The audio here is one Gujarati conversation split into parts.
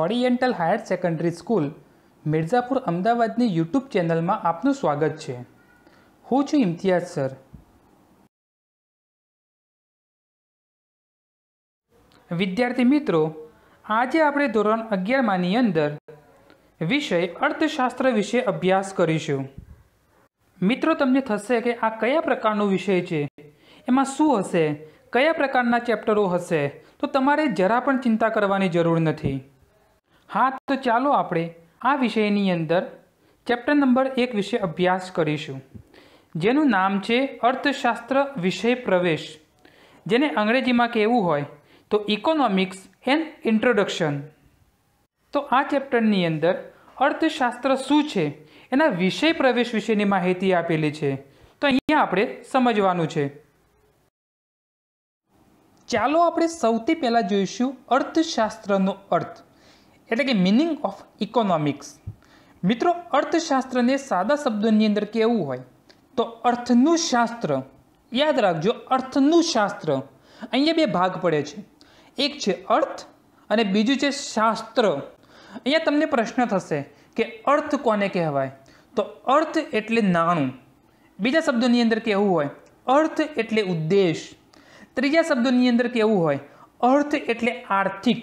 oriental higher secondary school Mirzapur અમદાવાદની યુટ્યુબ ચેનલમાં આપનું સ્વાગત છે હું છું ઇમ્તિયાઝ સર વિદ્યાર્થી મિત્રો આજે આપણે ધોરણ અગિયારમાંની અંદર વિષય અર્થશાસ્ત્ર વિશે અભ્યાસ કરીશું મિત્રો તમને થશે કે આ કયા પ્રકારનો વિષય છે એમાં શું હશે કયા પ્રકારના ચેપ્ટરો હશે તો તમારે જરા પણ ચિંતા કરવાની જરૂર નથી હા તો ચાલો આપણે આ વિષયની અંદર ચેપ્ટર નંબર એક વિશે અભ્યાસ કરીશું જેનું નામ છે અર્થશાસ્ત્ર વિષય પ્રવેશ જેને અંગ્રેજીમાં કહેવું હોય તો ઇકોનોમિક્સ એન્ડ ઇન્ટ્રોડક્શન તો આ ચેપ્ટરની અંદર અર્થશાસ્ત્ર શું છે એના વિષય પ્રવેશ વિશેની માહિતી આપેલી છે તો અહીંયા આપણે સમજવાનું છે ચાલો આપણે સૌથી પહેલાં જોઈશું અર્થશાસ્ત્રનો અર્થ એટલે કે મિનિંગ ઓફ ઇકોનોમિક્સ મિત્રો અર્થશાસ્ત્રને સાદા શબ્દોની અંદર કેવું હોય તો અર્થનું શાસ્ત્ર યાદ રાખજો અર્થનું શાસ્ત્ર અહીંયા બે ભાગ પડે છે એક છે અર્થ અને બીજું છે શાસ્ત્ર અહીંયા તમને પ્રશ્ન થશે કે અર્થ કોને કહેવાય તો અર્થ એટલે નાણું બીજા શબ્દોની અંદર કેવું હોય અર્થ એટલે ઉદ્દેશ ત્રીજા શબ્દોની અંદર કેવું હોય અર્થ એટલે આર્થિક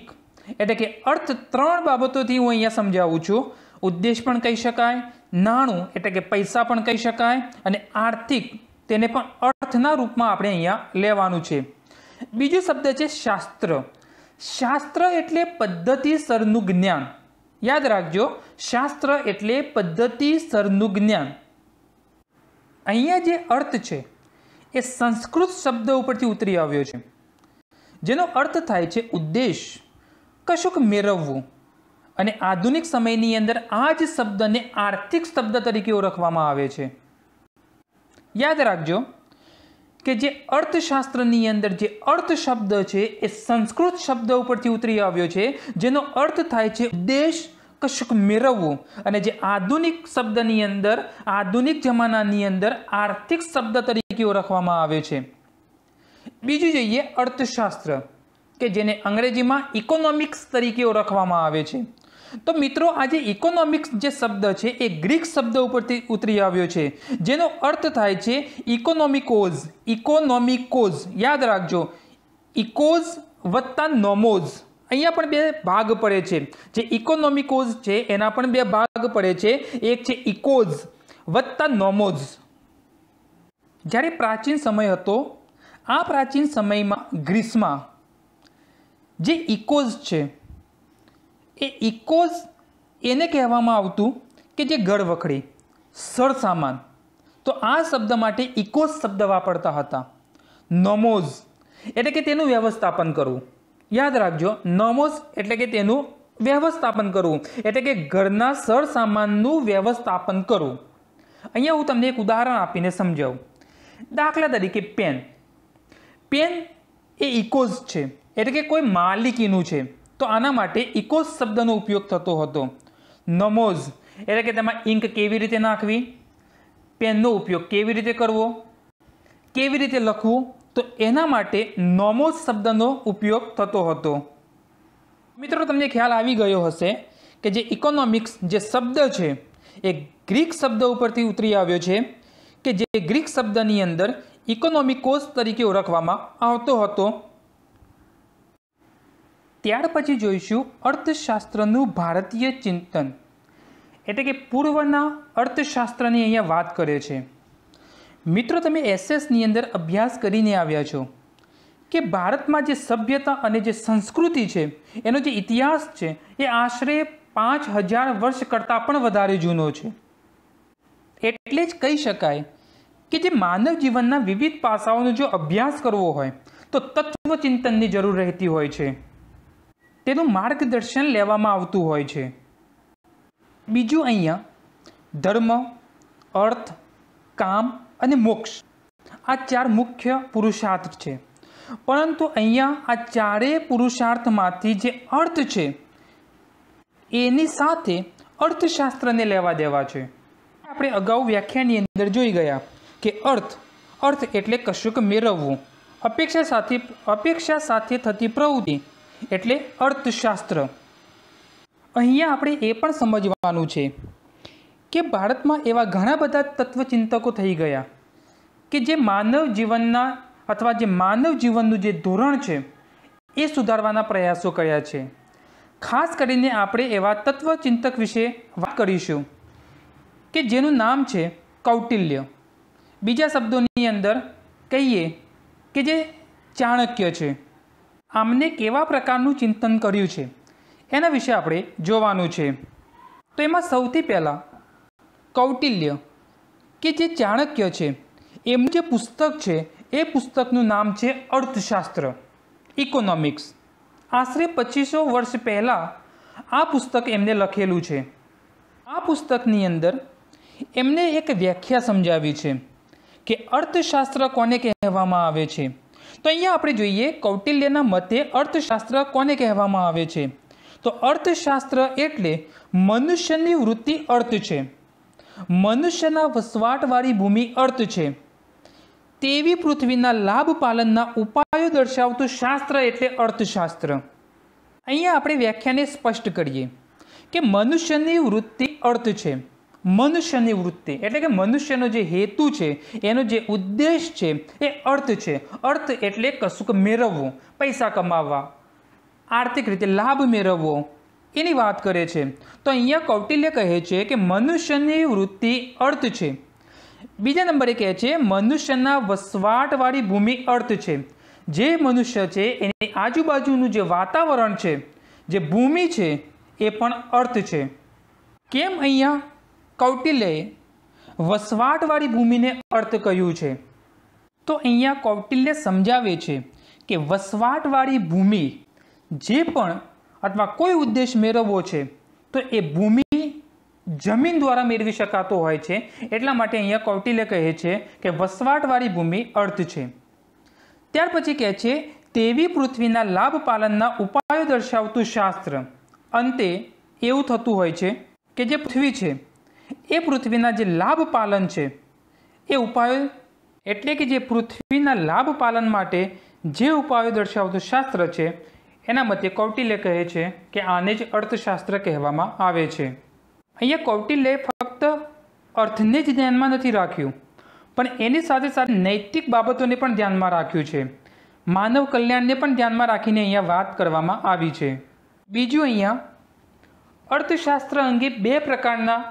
એટલે કે અર્થ ત્રણ બાબતોથી હું અહીંયા સમજાવું છું ઉદ્દેશ પણ કહી શકાય નાણું એટલે કે પૈસા પણ કહી શકાય અને આર્થિક તેને પણ અર્થના રૂપમાં આપણે અહીંયા લેવાનું છે બીજો શબ્દ છે શાસ્ત્ર શાસ્ત્ર એટલે પદ્ધતિસરનું જ્ઞાન યાદ રાખજો શાસ્ત્ર એટલે પદ્ધતિસરનું જ્ઞાન અહીંયા જે અર્થ છે એ સંસ્કૃત શબ્દ ઉપરથી ઉતરી આવ્યો છે જેનો અર્થ થાય છે ઉદ્દેશ કશુંક મેળવવું અને આધુનિક સમયની અંદર આ જ શબ્દને આર્થિક શબ્દ તરીકે ઓળખવામાં આવે છે યાદ રાખજો કે જે અર્થશાસ્ત્રની અંદર જે અર્થ શબ્દ છે એ સંસ્કૃત શબ્દ ઉપરથી ઉતરી આવ્યો છે જેનો અર્થ થાય છે દેશ કશુંક મેળવવું અને જે આધુનિક શબ્દની અંદર આધુનિક જમાનાની અંદર આર્થિક શબ્દ તરીકે ઓળખવામાં આવે છે બીજું જોઈએ અર્થશાસ્ત્ર કે જેને અંગ્રેજીમાં ઇકોનોમિક્સ તરીકે ઓળખવામાં આવે છે તો મિત્રો આજે ઇકોનોમિક્સ જે શબ્દ છે એ ગ્રીક શબ્દ ઉપરથી ઉતરી આવ્યો છે જેનો અર્થ થાય છે ઇકોનોમિકોઝ ઇકોનોમિકોઝ યાદ રાખજો ઇકોઝ વત્તા નોમોઝ અહીંયા પણ બે ભાગ પડે છે જે ઇકોનોમિકોઝ છે એના પણ બે ભાગ પડે છે એક છે ઇકોઝ વત્તા નોમોઝ જ્યારે પ્રાચીન સમય હતો આ પ્રાચીન સમયમાં ગ્રીસમાં જે ઇકોઝ છે એ ઇકોઝ એને કહેવામાં આવતું કે જે ગળવખડી સરસામાન તો આ શબ્દ માટે ઇકોઝ શબ્દ વાપરતા હતા નમોઝ એટલે કે તેનું વ્યવસ્થાપન કરવું યાદ રાખજો નમોઝ એટલે કે તેનું વ્યવસ્થાપન કરવું એટલે કે ઘરના સરસામાનનું વ્યવસ્થાપન કરવું અહીંયા હું તમને એક ઉદાહરણ આપીને સમજાવું દાખલા તરીકે પેન પેન એ ઇકોઝ છે એટલે કે કોઈ માલિકીનું છે તો આના માટે ઇકોસ શબ્દનો ઉપયોગ થતો હતો નમોઝ એટલે કે તેમાં ઇંક કેવી રીતે નાખવી પેનનો ઉપયોગ કેવી રીતે કરવો કેવી રીતે લખવું તો એના માટે નોમોઝ શબ્દનો ઉપયોગ થતો હતો મિત્રો તમને ખ્યાલ આવી ગયો હશે કે જે ઇકોનોમિક્સ જે શબ્દ છે એ ગ્રીક શબ્દ ઉપરથી ઉતરી આવ્યો છે કે જે ગ્રીક શબ્દની અંદર ઇકોનોમિકોસ તરીકે ઓળખવામાં આવતો હતો ત્યાર પછી જોઈશું અર્થશાસ્ત્રનું ભારતીય ચિંતન એટલે કે પૂર્વના અર્થશાસ્ત્રની અહીંયા વાત કરે છે મિત્રો તમે એસએસની અંદર અભ્યાસ કરીને આવ્યા છો કે ભારતમાં જે સભ્યતા અને જે સંસ્કૃતિ છે એનો જે ઇતિહાસ છે એ આશરે પાંચ હજાર વર્ષ કરતાં પણ વધારે જૂનો છે એટલે જ કહી શકાય કે જે માનવ જીવનના વિવિધ પાસાઓનો જો અભ્યાસ કરવો હોય તો તત્વચિંતનની જરૂર રહેતી હોય છે તેનું માર્ગદર્શન લેવામાં આવતું હોય છે બીજું અહીંયા ધર્મ અર્થ કામ અને મોક્ષ આ ચાર મુખ્ય પુરુષાર્થ છે પરંતુ અહીંયા આ ચારેય પુરુષાર્થમાંથી જે અર્થ છે એની સાથે અર્થશાસ્ત્રને લેવા દેવા છે આપણે અગાઉ વ્યાખ્યાની અંદર જોઈ ગયા કે અર્થ અર્થ એટલે કશુંક મેળવવું અપેક્ષા સાથે અપેક્ષા સાથે થતી પ્રવૃત્તિ એટલે અર્થશાસ્ત્ર અહીંયા આપણે એ પણ સમજવાનું છે કે ભારતમાં એવા ઘણા બધા તત્વચિંતકો થઈ ગયા કે જે માનવ જીવનના અથવા જે માનવ જીવનનું જે ધોરણ છે એ સુધારવાના પ્રયાસો કર્યા છે ખાસ કરીને આપણે એવા તત્વચિંતક વિશે વાત કરીશું કે જેનું નામ છે કૌટિલ્ય બીજા શબ્દોની અંદર કહીએ કે જે ચાણક્ય છે આમને કેવા પ્રકારનું ચિંતન કર્યું છે એના વિશે આપણે જોવાનું છે તો એમાં સૌથી પહેલાં કૌટિલ્ય કે જે ચાણક્ય છે એમનું જે પુસ્તક છે એ પુસ્તકનું નામ છે અર્થશાસ્ત્ર ઇકોનોમિક્સ આશરે પચીસો વર્ષ પહેલાં આ પુસ્તક એમને લખેલું છે આ પુસ્તકની અંદર એમને એક વ્યાખ્યા સમજાવી છે કે અર્થશાસ્ત્ર કોને કહેવામાં આવે છે તો અહીંયા આપણે જોઈએ કૌટિલ્યના મતે અર્થશાસ્ત્ર કોને કહેવામાં આવે છે તો અર્થશાસ્ત્ર એટલે મનુષ્યની વૃત્તિ અર્થ છે મનુષ્યના વસવાટવાળી ભૂમિ અર્થ છે તેવી પૃથ્વીના લાભ પાલનના ઉપાયો દર્શાવતું શાસ્ત્ર એટલે અર્થશાસ્ત્ર અહીંયા આપણે વ્યાખ્યાને સ્પષ્ટ કરીએ કે મનુષ્યની વૃત્તિ અર્થ છે મનુષ્યની વૃત્તિ એટલે કે મનુષ્યનો જે હેતુ છે એનો જે ઉદ્દેશ છે એ અર્થ છે અર્થ એટલે કશુંક મેળવવું પૈસા કમાવવા આર્થિક રીતે લાભ મેળવવો એની વાત કરે છે તો અહીંયા કૌટિલ્ય કહે છે કે મનુષ્યની વૃત્તિ અર્થ છે બીજા નંબરે કહે છે મનુષ્યના વસવાટવાળી ભૂમિ અર્થ છે જે મનુષ્ય છે એની આજુબાજુનું જે વાતાવરણ છે જે ભૂમિ છે એ પણ અર્થ છે કેમ અહીંયા કૌટિલ્યએ વસવાટવાળી ભૂમિને અર્થ કહ્યું છે તો અહીંયા કૌટિલ્ય સમજાવે છે કે વસવાટવાળી ભૂમિ જે પણ અથવા કોઈ ઉદ્દેશ મેળવવો છે તો એ ભૂમિ જમીન દ્વારા મેળવી શકાતો હોય છે એટલા માટે અહીંયા કૌટિલ્ય કહે છે કે વસવાટવાળી ભૂમિ અર્થ છે ત્યાર પછી કહે છે તેવી પૃથ્વીના લાભ પાલનના ઉપાયો દર્શાવતું શાસ્ત્ર અંતે એવું થતું હોય છે કે જે પૃથ્વી છે એ પૃથ્વીના જે લાભ પાલન છે એ ઉપાયો એટલે કે જે પૃથ્વીના લાભ પાલન માટે જે ઉપાયો દર્શાવતું શાસ્ત્ર છે એના મતે કૌટિલ્ય કહે છે કે આને જ અર્થશાસ્ત્ર કહેવામાં આવે છે અહીંયા કૌટિલ્યએ ફક્ત અર્થને જ ધ્યાનમાં નથી રાખ્યું પણ એની સાથે સાથે નૈતિક બાબતોને પણ ધ્યાનમાં રાખ્યું છે માનવ કલ્યાણને પણ ધ્યાનમાં રાખીને અહીંયા વાત કરવામાં આવી છે બીજું અહીંયા અર્થશાસ્ત્ર અંગે બે પ્રકારના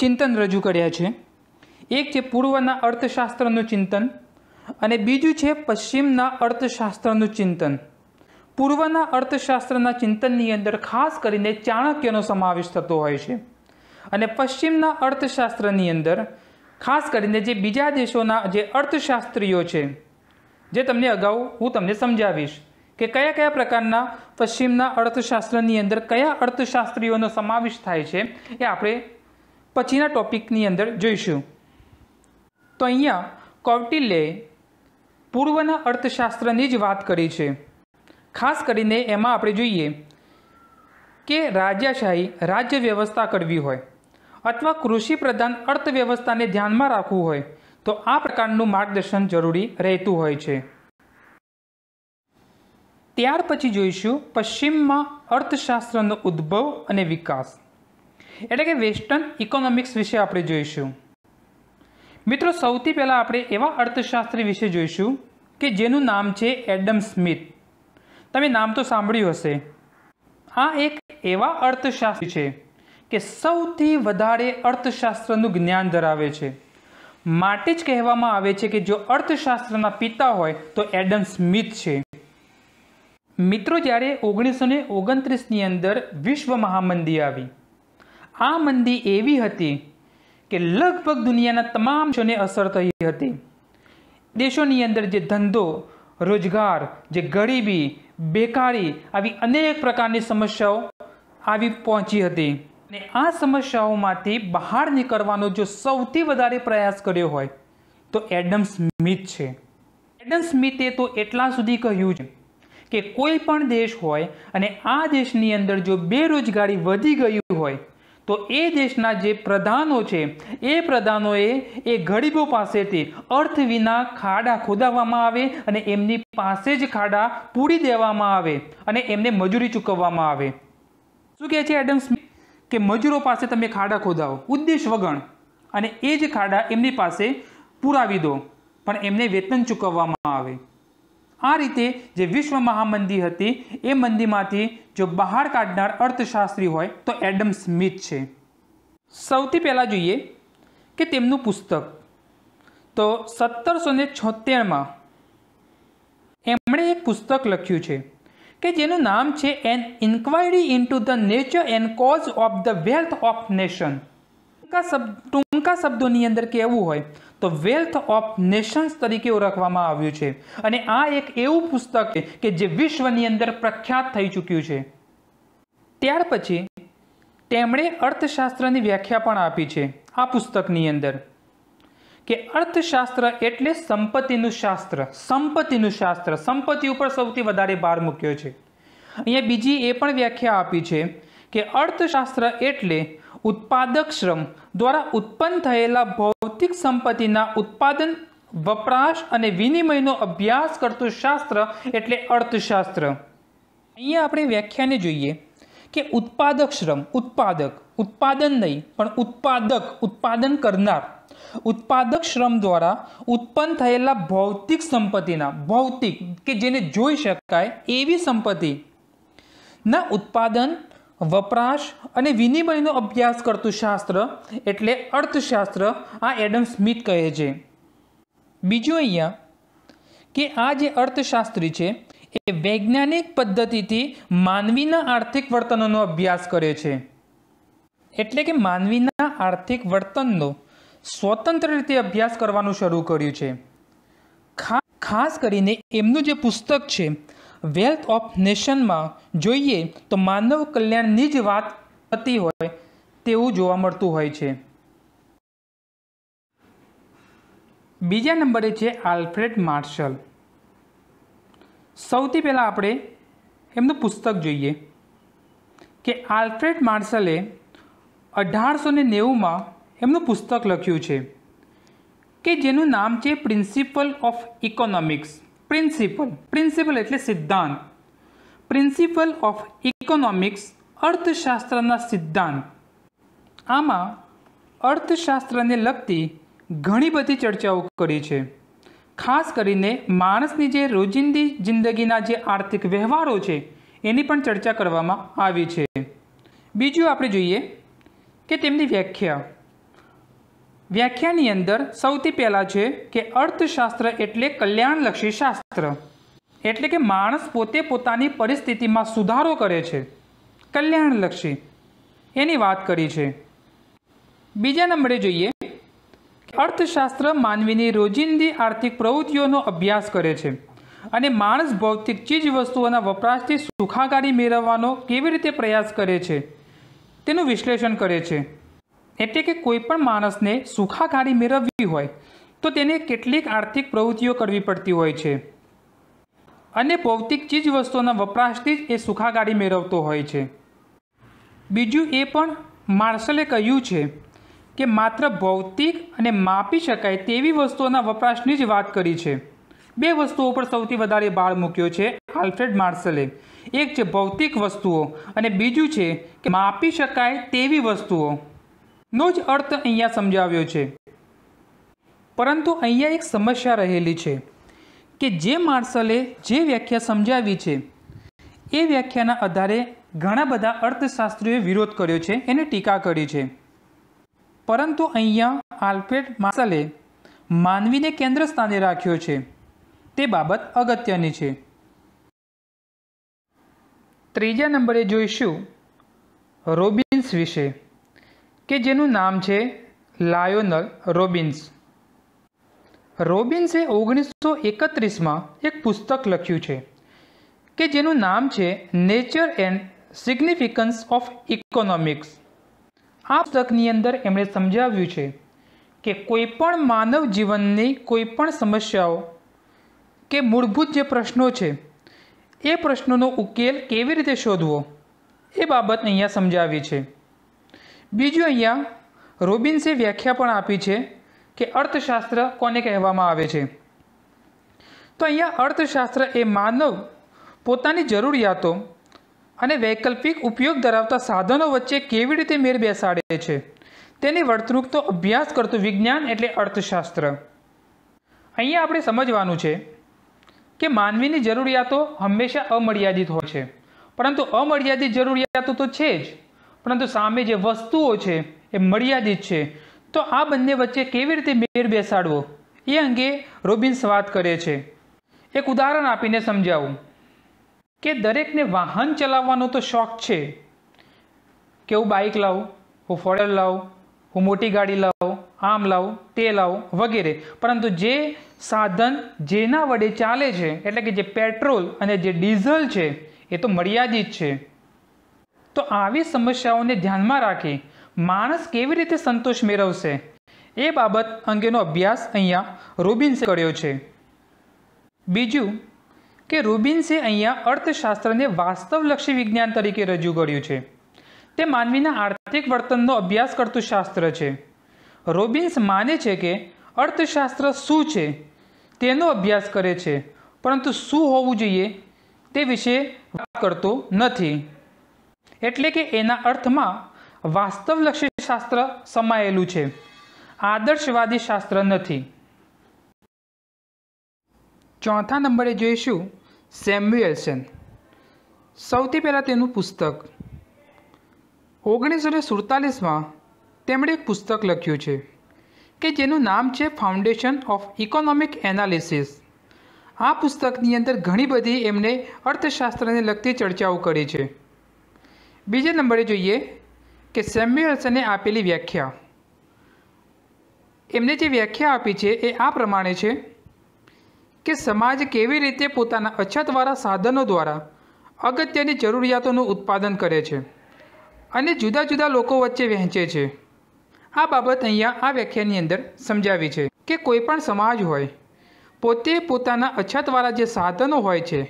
ચિંતન રજૂ કર્યા છે એક છે પૂર્વના અર્થશાસ્ત્રનું ચિંતન અને બીજું છે પશ્ચિમના અર્થશાસ્ત્રનું ચિંતન પૂર્વના અર્થશાસ્ત્રના ચિંતનની અંદર ખાસ કરીને ચાણક્યનો સમાવેશ થતો હોય છે અને પશ્ચિમના અર્થશાસ્ત્રની અંદર ખાસ કરીને જે બીજા દેશોના જે અર્થશાસ્ત્રીઓ છે જે તમને અગાઉ હું તમને સમજાવીશ કે કયા કયા પ્રકારના પશ્ચિમના અર્થશાસ્ત્રની અંદર કયા અર્થશાસ્ત્રીઓનો સમાવેશ થાય છે એ આપણે પછીના ટોપિકની અંદર જોઈશું તો અહીંયા કૌટિલ્યે પૂર્વના અર્થશાસ્ત્રની જ વાત કરી છે ખાસ કરીને એમાં આપણે જોઈએ કે રાજાશાહી રાજ્ય વ્યવસ્થા કરવી હોય અથવા કૃષિ પ્રધાન અર્થવ્યવસ્થાને ધ્યાનમાં રાખવું હોય તો આ પ્રકારનું માર્ગદર્શન જરૂરી રહેતું હોય છે ત્યાર પછી જોઈશું પશ્ચિમમાં અર્થશાસ્ત્રનો ઉદ્ભવ અને વિકાસ એટલે કે વેસ્ટર્ન ઇકોનોમિક્સ વિશે આપણે જોઈશું મિત્રો સૌથી પહેલાં આપણે એવા અર્થશાસ્ત્રી વિશે જોઈશું કે જેનું નામ છે એડમ સ્મિથ તમે નામ તો સાંભળ્યું હશે આ એક એવા અર્થશાસ્ત્રી છે કે સૌથી વધારે અર્થશાસ્ત્રનું જ્ઞાન ધરાવે છે માટે જ કહેવામાં આવે છે કે જો અર્થશાસ્ત્રના પિતા હોય તો એડમ સ્મિથ છે મિત્રો જ્યારે ઓગણીસો ને ઓગણત્રીસની અંદર વિશ્વ મહામંદી આવી આ મંદી એવી હતી કે લગભગ દુનિયાના તમામ દેશોને અસર થઈ હતી દેશોની અંદર જે ધંધો રોજગાર જે ગરીબી બેકારી આવી અનેક પ્રકારની સમસ્યાઓ આવી પહોંચી હતી અને આ સમસ્યાઓમાંથી બહાર નીકળવાનો જો સૌથી વધારે પ્રયાસ કર્યો હોય તો એડમ સ્મિથ છે એડમ સ્મિથે તો એટલા સુધી કહ્યું છે કે કોઈ પણ દેશ હોય અને આ દેશની અંદર જો બેરોજગારી વધી ગયું હોય તો એ દેશના જે પ્રધાનો છે એ પ્રધાનોએ એ ગરીબો પાસેથી અર્થ વિના ખાડા ખોદાવવામાં આવે અને એમની પાસે જ ખાડા પૂરી દેવામાં આવે અને એમને મજૂરી ચૂકવવામાં આવે શું કહે છે એડમ સ્મિથ કે મજૂરો પાસે તમે ખાડા ખોદાવો ઉદ્દેશ વગણ અને એ જ ખાડા એમની પાસે પુરાવી દો પણ એમને વેતન ચૂકવવામાં આવે આ રીતે જે વિશ્વ મહામંદી હતી એ મંદીમાંથી જો બહાર કાઢનાર અર્થશાસ્ત્રી હોય તો એડમ સ્મિથ છે સૌથી પહેલાં જોઈએ કે તેમનું પુસ્તક તો સત્તરસો ને છોતેરમાં એમણે એક પુસ્તક લખ્યું છે કે જેનું નામ છે an inquiry into the nature and cause of the wealth of nation ટૂંકા શબ્દ ટૂંકા શબ્દોની અંદર કહેવું હોય તો વેલ્થ ઓફ નેશન્સ તરીકે ઓળખવામાં આવ્યું છે અને આ એક એવું પુસ્તક છે કે જે વિશ્વની અંદર પ્રખ્યાત થઈ ચૂક્યું છે ત્યાર પછી તેમણે અર્થશાસ્ત્રની વ્યાખ્યા પણ આપી છે આ પુસ્તકની અંદર કે અર્થશાસ્ત્ર એટલે સંપત્તિનું શાસ્ત્ર સંપત્તિનું શાસ્ત્ર સંપત્તિ ઉપર સૌથી વધારે ભાર મૂક્યો છે અહીંયા બીજી એ પણ વ્યાખ્યા આપી છે કે અર્થશાસ્ત્ર એટલે ઉત્પાદક શ્રમ દ્વારા ઉત્પન્ન થયેલા ભૌતિક સંપત્તિના ઉત્પાદન વપરાશ અને વિનિમયનો અભ્યાસ કરતું શાસ્ત્ર એટલે અર્થશાસ્ત્ર અહીંયા આપણે વ્યાખ્યાને જોઈએ કે ઉત્પાદક શ્રમ ઉત્પાદક ઉત્પાદન નહીં પણ ઉત્પાદક ઉત્પાદન કરનાર ઉત્પાદક શ્રમ દ્વારા ઉત્પન્ન થયેલા ભૌતિક સંપત્તિના ભૌતિક કે જેને જોઈ શકાય એવી સંપત્તિ ના ઉત્પાદન વપરાશ અને વિનિમયનો અભ્યાસ કરતું શાસ્ત્ર એટલે અર્થશાસ્ત્ર આ એડમ સ્મિથ કહે છે બીજું અહીંયા કે આ જે અર્થશાસ્ત્રી છે એ વૈજ્ઞાનિક પદ્ધતિથી માનવીના આર્થિક વર્તનોનો અભ્યાસ કરે છે એટલે કે માનવીના આર્થિક વર્તનનો સ્વતંત્ર રીતે અભ્યાસ કરવાનું શરૂ કર્યું છે ખાસ કરીને એમનું જે પુસ્તક છે વેલ્થ ઓફ નેશનમાં જોઈએ તો માનવ કલ્યાણની જ વાત થતી હોય તેવું જોવા મળતું હોય છે બીજા નંબરે છે આલ્ફ્રેડ માર્શલ સૌથી પહેલાં આપણે એમનું પુસ્તક જોઈએ કે આલ્ફ્રેડ માર્શલે અઢારસો ને નેવુંમાં એમનું પુસ્તક લખ્યું છે કે જેનું નામ છે principle of economics principle principle એટલે સિદ્ધાંત પ્રિન્સિપલ ઓફ ઇકોનોમિક્સ અર્થશાસ્ત્રના સિદ્ધાંત આમાં અર્થશાસ્ત્રને લગતી ઘણી બધી ચર્ચાઓ કરી છે ખાસ કરીને માણસની જે રોજિંદી જિંદગીના જે આર્થિક વ્યવહારો છે એની પણ ચર્ચા કરવામાં આવી છે બીજું આપણે જોઈએ કે તેમની વ્યાખ્યા વ્યાખ્યાની અંદર સૌથી પહેલાં છે કે અર્થશાસ્ત્ર એટલે કલ્યાણલક્ષી શાસ્ત્ર એટલે કે માણસ પોતે પોતાની પરિસ્થિતિમાં સુધારો કરે છે કલ્યાણલક્ષી એની વાત કરી છે બીજા નંબરે જોઈએ અર્થશાસ્ત્ર માનવીની રોજિંદી આર્થિક પ્રવૃત્તિઓનો અભ્યાસ કરે છે અને માણસ ભૌતિક ચીજ વસ્તુઓના વપરાશથી સુખાકારી મેળવવાનો કેવી રીતે પ્રયાસ કરે છે તેનું વિશ્લેષણ કરે છે એટલે કે કોઈપણ માણસને સુખાકારી મેળવવી હોય તો તેને કેટલીક આર્થિક પ્રવૃત્તિઓ કરવી પડતી હોય છે અને ભૌતિક ચીજ વસ્તુઓના વપરાશથી જ એ સુખાકારી મેળવતો હોય છે બીજું એ પણ માર્શલે કહ્યું છે કે માત્ર ભૌતિક અને માપી શકાય તેવી વસ્તુઓના વપરાશની જ વાત કરી છે બે વસ્તુઓ પર સૌથી વધારે ભાર મૂક્યો છે આલ્ફ્રેડ માર્શલે એક છે ભૌતિક વસ્તુઓ અને બીજું છે કે માપી શકાય તેવી વસ્તુઓ નો જ અર્થ અહીંયા સમજાવ્યો છે પરંતુ અહીંયા એક સમસ્યા રહેલી છે કે જે માર્શલે જે વ્યાખ્યા સમજાવી છે એ વ્યાખ્યાના આધારે ઘણા બધા અર્થશાસ્ત્રીઓએ વિરોધ કર્યો છે એને ટીકા કરી છે પરંતુ અહીંયા આલ્ફ્રેડ માર્શલે માનવીને કેન્દ્ર સ્થાને રાખ્યો છે તે બાબત અગત્યની છે ત્રીજા નંબરે જોઈશું રોબિન્સ વિશે કે જેનું નામ છે લાયોનલ રોબિન્સ રોબિન્સે ઓગણીસો એકત્રીસમાં એક પુસ્તક લખ્યું છે કે જેનું નામ છે nature and significance of economics આ પુસ્તકની અંદર એમણે સમજાવ્યું છે કે કોઈપણ માનવ જીવનની કોઈપણ સમસ્યાઓ કે મૂળભૂત જે પ્રશ્નો છે એ પ્રશ્નોનો ઉકેલ કેવી રીતે શોધવો એ બાબત અહીંયા સમજાવી છે બીજું અહીંયા રોબિન્સે વ્યાખ્યા પણ આપી છે કે અર્થશાસ્ત્ર કોને કહેવામાં આવે છે તો અહીંયા અર્થશાસ્ત્ર એ માનવ પોતાની જરૂરિયાતો અને વૈકલ્પિક ઉપયોગ ધરાવતા સાધનો વચ્ચે કેવી રીતે મેળ બેસાડે છે તેની વર્તણૂકનો અભ્યાસ કરતું વિજ્ઞાન એટલે અર્થશાસ્ત્ર અહીંયા આપણે સમજવાનું છે કે માનવીની જરૂરિયાતો હંમેશા અમર્યાદિત હોય છે પરંતુ અમર્યાદિત જરૂરિયાતો તો છે જ પરંતુ સામે જે વસ્તુઓ છે એ મર્યાદિત છે તો આ બંને વચ્ચે કેવી રીતે મેળ બેસાડવો એ અંગે રોબિન્સ વાત કરે છે એક ઉદાહરણ આપીને સમજાવું કે દરેકને વાહન ચલાવવાનો તો શોખ છે કે હું બાઇક લાવું હું ફોર વ્હીલર લાવું હું મોટી ગાડી લાવું આમ લાવું તે લાવું વગેરે પરંતુ જે સાધન જેના વડે ચાલે છે એટલે કે જે પેટ્રોલ અને જે ડીઝલ છે એ તો મર્યાદિત છે તો આવી સમસ્યાઓને ધ્યાનમાં રાખી માણસ કેવી રીતે સંતોષ મેળવશે એ બાબત અંગેનો અભ્યાસ અહીંયા રૂબિન્સે કર્યો છે બીજું કે રૂબિન્સે અહીંયા અર્થશાસ્ત્રને વાસ્તવલક્ષી વિજ્ઞાન તરીકે રજૂ કર્યું છે તે માનવીના આર્થિક વર્તનનો અભ્યાસ કરતું શાસ્ત્ર છે રોબિન્સ માને છે કે અર્થશાસ્ત્ર શું છે તેનો અભ્યાસ કરે છે પરંતુ શું હોવું જોઈએ તે વિશે વાત કરતો નથી એટલે કે એના અર્થમાં વાસ્તવલક્ષી શાસ્ત્ર સમાયેલું છે આદર્શવાદી શાસ્ત્ર નથી ચોથા નંબરે જોઈશું સેમ્યુએલસન સૌથી પહેલાં તેનું પુસ્તક ઓગણીસો ને સુડતાલીસમાં તેમણે એક પુસ્તક લખ્યું છે કે જેનું નામ છે ફાઉન્ડેશન ઓફ ઇકોનોમિક એનાલિસિસ આ પુસ્તકની અંદર ઘણી બધી એમણે અર્થશાસ્ત્રને લગતી ચર્ચાઓ કરી છે બીજે નંબરે જોઈએ કે સેમ્યુઅલ્સને આપેલી વ્યાખ્યા એમને જે વ્યાખ્યા આપી છે એ આ પ્રમાણે છે કે સમાજ કેવી રીતે પોતાના અછતવાળા સાધનો દ્વારા અગત્યની જરૂરિયાતોનું ઉત્પાદન કરે છે અને જુદા જુદા લોકો વચ્ચે વહેંચે છે આ બાબત અહીંયા આ વ્યાખ્યાની અંદર સમજાવી છે કે કોઈ પણ સમાજ હોય પોતે પોતાના અછતવાળા જે સાધનો હોય છે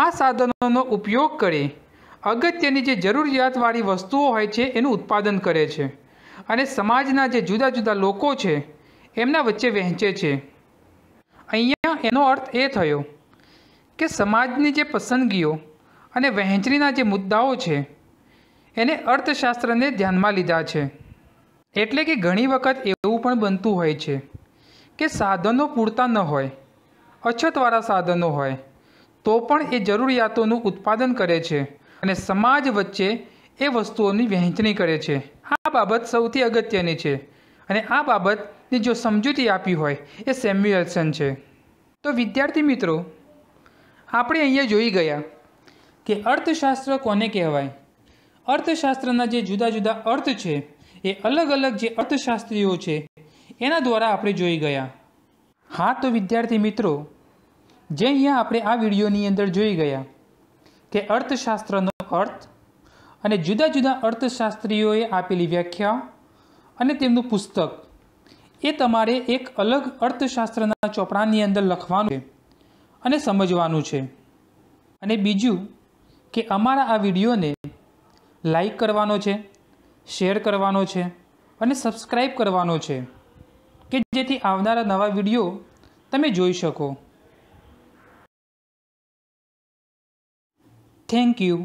આ સાધનોનો ઉપયોગ કરી અગત્યની જે જરૂરિયાતવાળી વસ્તુઓ હોય છે એનું ઉત્પાદન કરે છે અને સમાજના જે જુદા જુદા લોકો છે એમના વચ્ચે વહેંચે છે અહીંયા એનો અર્થ એ થયો કે સમાજની જે પસંદગીઓ અને વહેંચણીના જે મુદ્દાઓ છે એને અર્થશાસ્ત્રને ધ્યાનમાં લીધા છે એટલે કે ઘણી વખત એવું પણ બનતું હોય છે કે સાધનો પૂરતા ન હોય અછતવાળા સાધનો હોય તો પણ એ જરૂરિયાતોનું ઉત્પાદન કરે છે અને સમાજ વચ્ચે એ વસ્તુઓની વહેંચણી કરે છે આ બાબત સૌથી અગત્યની છે અને આ બાબતની જો સમજૂતી આપી હોય એ સેમ્યુએલ્સન છે તો વિદ્યાર્થી મિત્રો આપણે અહીંયા જોઈ ગયા કે અર્થશાસ્ત્ર કોને કહેવાય અર્થશાસ્ત્રના જે જુદા જુદા અર્થ છે એ અલગ અલગ જે અર્થશાસ્ત્રીઓ છે એના દ્વારા આપણે જોઈ ગયા હા તો વિદ્યાર્થી મિત્રો જે અહીંયા આપણે આ વિડીયોની અંદર જોઈ ગયા કે અર્થશાસ્ત્રનો અર્થ અને જુદા જુદા અર્થશાસ્ત્રીઓએ આપેલી વ્યાખ્યા અને તેમનું પુસ્તક એ તમારે એક અલગ અર્થશાસ્ત્રના ચોપડાની અંદર લખવાનું છે અને સમજવાનું છે અને બીજું કે અમારા આ વિડીયોને લાઈક કરવાનો છે શેર કરવાનો છે અને સબસ્ક્રાઈબ કરવાનો છે કે જેથી આવનારા નવા વિડીયો તમે જોઈ શકો થેન્ક યુ